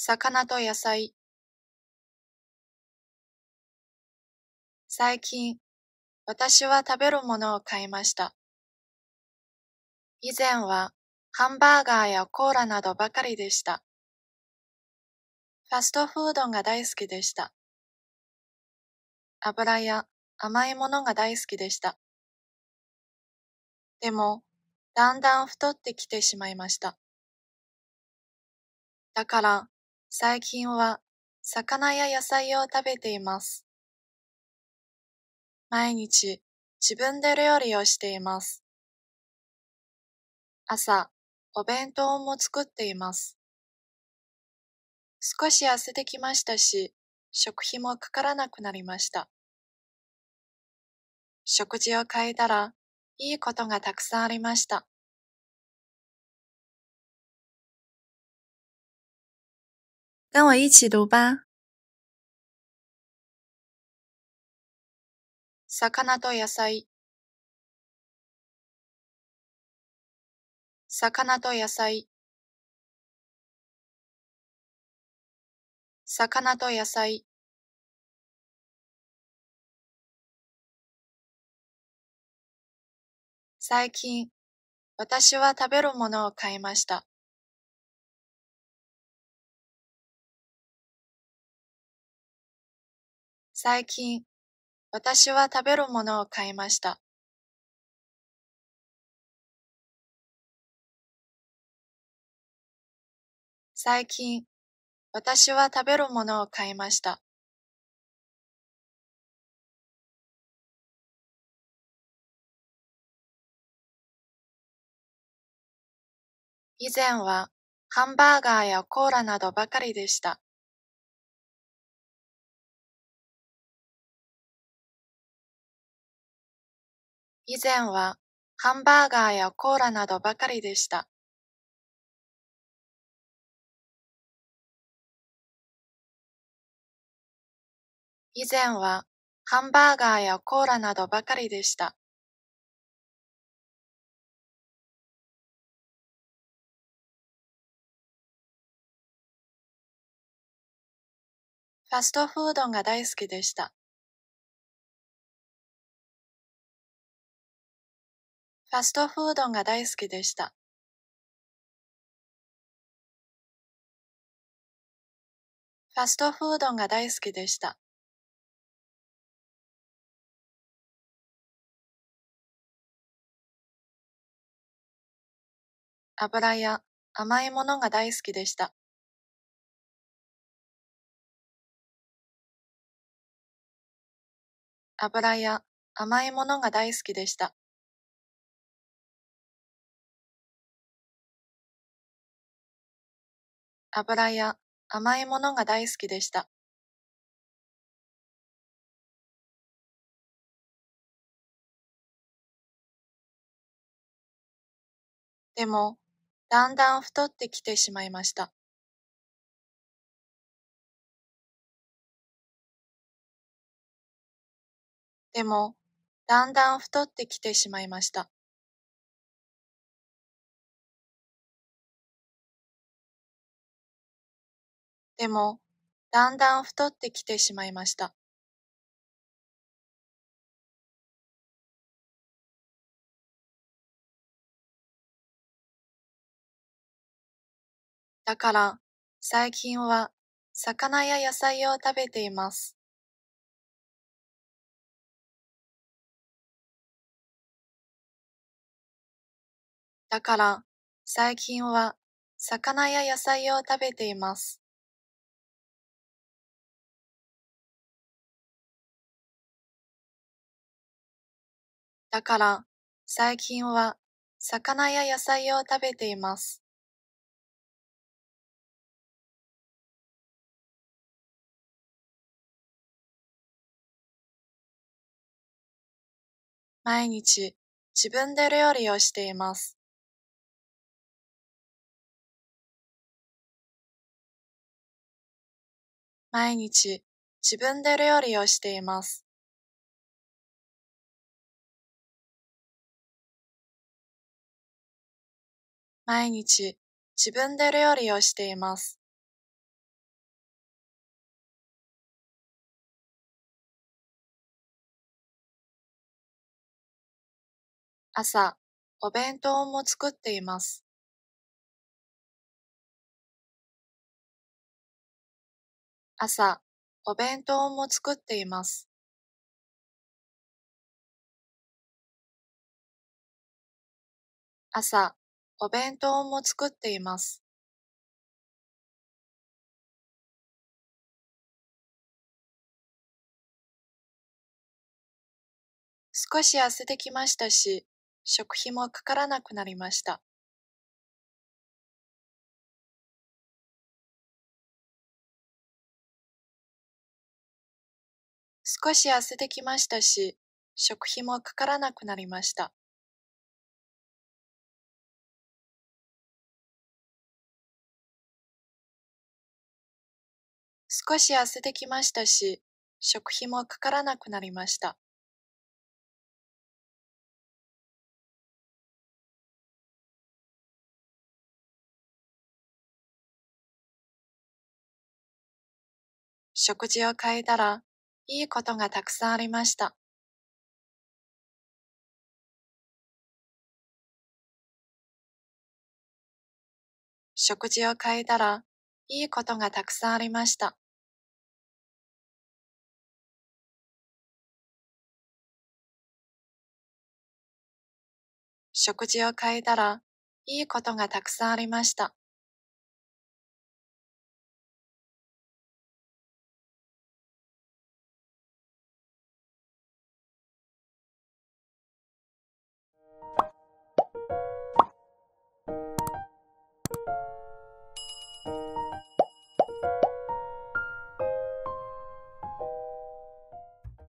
魚と野菜。最近、私は食べるものを買いました。以前はハンバーガーやコーラなどばかりでした。ファストフードが大好きでした。油や甘いものが大好きでした。でも、だんだん太ってきてしまいました。だから、最近は魚や野菜を食べています。毎日自分で料理をしています。朝、お弁当も作っています。少し痩せてきましたし、食費もかからなくなりました。食事を変えたら、いいことがたくさんありました。跟我一起读吧。魚と野菜、魚と野菜、魚と野菜、最近、私は食べるものを買いました。最近、私は食べるものを買いました。最近、私は食べるものを買いました。以前はハンバーガーやコーラなどばかりでした。以前はハンバーガーやコーラなどばかりでした。以前はハンバーガーやコーラなどばかりでした。ファストフードが大好きでした。ファストフードが大好きでした。ファストフードが大好きでした。油や甘いものが大好きでした。油や甘いものが大好きでした。油や甘いものが大好きでしたでも、だんだん太ってきてしまいました。でも、だんだん太ってきてしまいました。でも、だんだん太ってきてしまいました。だから、最近は、魚や野菜を食べています。だから、最近は、魚や野菜を食べています。だから、最近は、魚や野菜を食べています。毎日、自分で料理をしています。毎日、自分で料理をしています。毎日自分で料理をしています。朝、お弁当も作っています。朝、お弁当も作っています。朝、お弁当も作っています。少し痩せてきましたし、食費もかからなくなりました。少し痩せてきましたし、食費もかからなくなりました。少し痩せてきましたし、食費もかからなくなりました。食事を変えたら、いいことがたくさんありました。食事を変えたら、いいことがたくさんありました。食事を変えたら、いいことがたくさんありました。